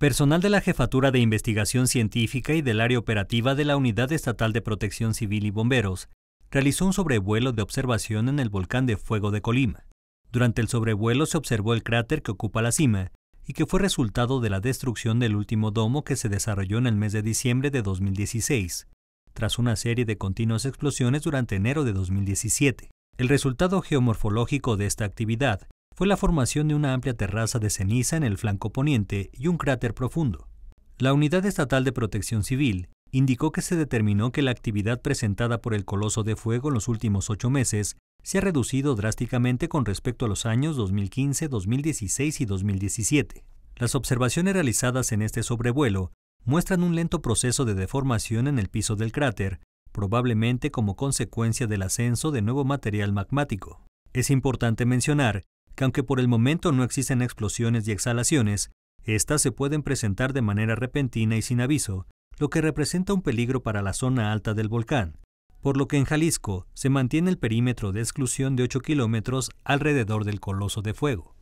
Personal de la Jefatura de Investigación Científica y del área operativa de la Unidad Estatal de Protección Civil y Bomberos realizó un sobrevuelo de observación en el volcán de fuego de Colima. Durante el sobrevuelo se observó el cráter que ocupa la cima y que fue resultado de la destrucción del último domo que se desarrolló en el mes de diciembre de 2016, tras una serie de continuas explosiones durante enero de 2017. El resultado geomorfológico de esta actividad fue la formación de una amplia terraza de ceniza en el flanco poniente y un cráter profundo. La Unidad Estatal de Protección Civil indicó que se determinó que la actividad presentada por el Coloso de Fuego en los últimos ocho meses se ha reducido drásticamente con respecto a los años 2015, 2016 y 2017. Las observaciones realizadas en este sobrevuelo muestran un lento proceso de deformación en el piso del cráter, probablemente como consecuencia del ascenso de nuevo material magmático. Es importante mencionar aunque por el momento no existen explosiones y exhalaciones, éstas se pueden presentar de manera repentina y sin aviso, lo que representa un peligro para la zona alta del volcán, por lo que en Jalisco se mantiene el perímetro de exclusión de 8 kilómetros alrededor del coloso de fuego.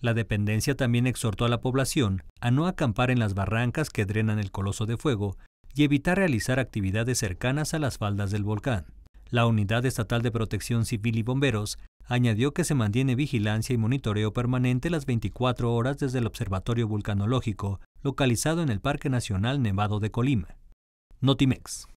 La dependencia también exhortó a la población a no acampar en las barrancas que drenan el coloso de fuego y evitar realizar actividades cercanas a las faldas del volcán. La Unidad Estatal de Protección Civil y Bomberos añadió que se mantiene vigilancia y monitoreo permanente las 24 horas desde el Observatorio Vulcanológico, localizado en el Parque Nacional Nevado de Colima. Notimex.